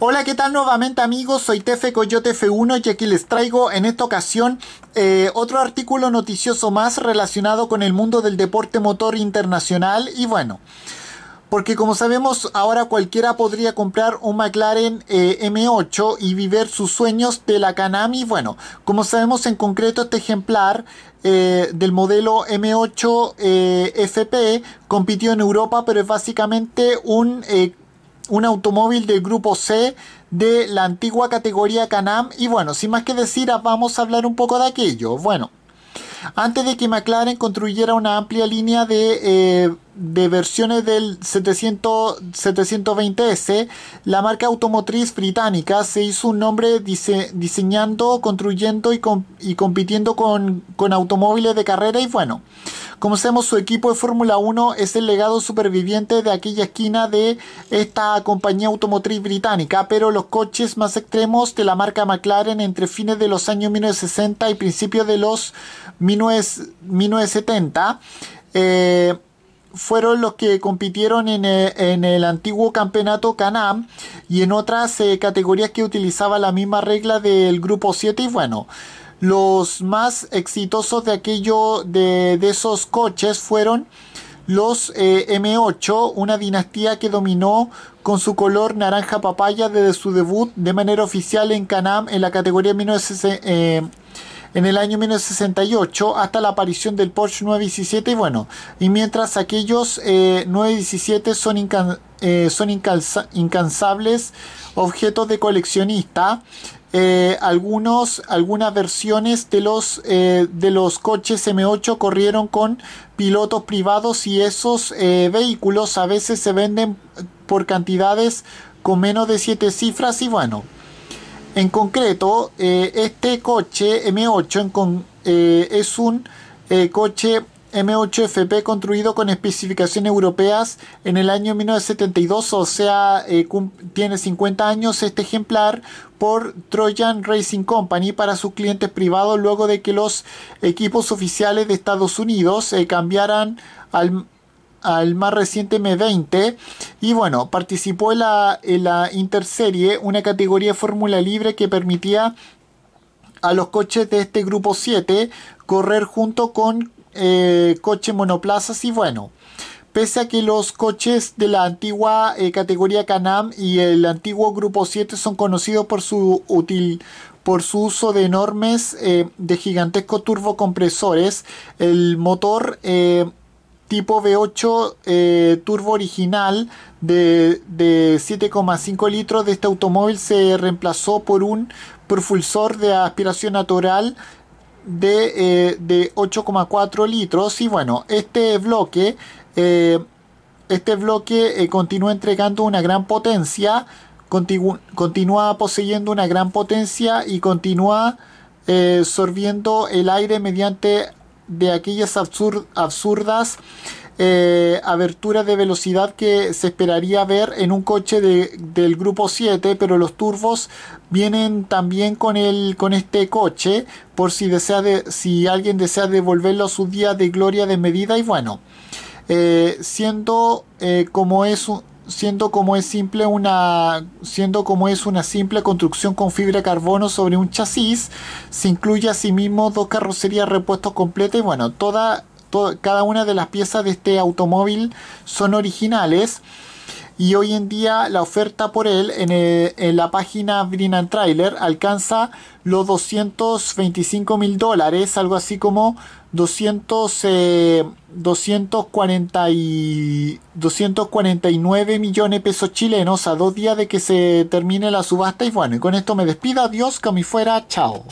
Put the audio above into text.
Hola, ¿qué tal nuevamente amigos? Soy Tefe Coyote F1 y aquí les traigo en esta ocasión eh, otro artículo noticioso más relacionado con el mundo del deporte motor internacional y bueno. Porque como sabemos, ahora cualquiera podría comprar un McLaren eh, M8 y vivir sus sueños de la Y Bueno, como sabemos en concreto este ejemplar eh, del modelo M8 FP compitió en Europa, pero es básicamente un un automóvil del grupo C de la antigua categoría Canam. Y bueno, sin más que decir, ah, vamos a hablar un poco de aquello. Bueno, antes de que McLaren construyera una amplia línea de, eh, versiones del 700, 720S, la marca automotriz británica se hizo un nombre diseñando, construyendo y, compitiendo con, con automóviles de carrera. Y bueno, como sabemos, su equipo de Fórmula 1 es el legado superviviente de aquella esquina de esta compañía automotriz británica, pero los coches más extremos de la marca McLaren entre fines de los años 1960 y principios de los 1970 eh, fueron los que compitieron eh, en, el antiguo campeonato Canam y en otras eh, categorías que utilizaba la misma regla del grupo 7 y bueno los más exitosos de aquello de, esos coches fueron los eh, M8, una dinastía que dominó con su color naranja papaya desde su debut de manera oficial en Canam en la categoría 1960 en el año 1968 hasta la aparición del Porsche 917 y bueno, y mientras aquellos 917 eh, son, eh, son incansables objetos de coleccionista, eh, algunos, algunas versiones de los, de los coches M8 corrieron con pilotos privados y esos vehículos a veces se venden por cantidades con menos de 7 cifras y bueno, en concreto, eh, este coche M8 eh, es un eh, coche M8FP construido con especificaciones europeas en el año 1972, o sea, tiene 50 años este ejemplar por Trojan Racing Company para sus clientes privados luego de que los equipos oficiales de Estados Unidos cambiaran al, al más reciente M20 y bueno, participó en la, Interserie, una categoría de fórmula libre que permitía a los coches de este grupo 7 correr junto con eh, coches monoplazas y bueno. Pese a que los coches de la antigua eh, categoría Canam y el antiguo Grupo 7 son conocidos por su, útil, por su uso de enormes, eh, de gigantescos turbocompresores, el motor tipo V8 eh, turbo original de, 7,5 litros de este automóvil se reemplazó por un propulsor de aspiración natural de, 8,4 eh, litros y bueno este bloque eh, este bloque continúa entregando una gran potencia continúa poseyendo una gran potencia y continúa sorbiendo el aire mediante de aquellas absurdas eh, aberturas de velocidad que se esperaría ver en un coche del grupo 7 pero los turbos vienen también con el con este coche por si desea de, si alguien desea devolverlo a su día de gloria de medida y bueno eh, siendo eh, como es un siendo como es simple una siendo como es una simple construcción con fibra de carbono sobre un chasis, se incluye asimismo dos carrocerías repuestos completas y bueno, toda cada una de las piezas de este automóvil son originales y hoy en día la oferta por él en, eh, la página Green Trailer alcanza los 225 mil dólares, algo así como 200, eh, y 249 millones de pesos chilenos a dos días de que se termine la subasta. Y bueno, y con esto me despido, adiós, que a fuera, chao.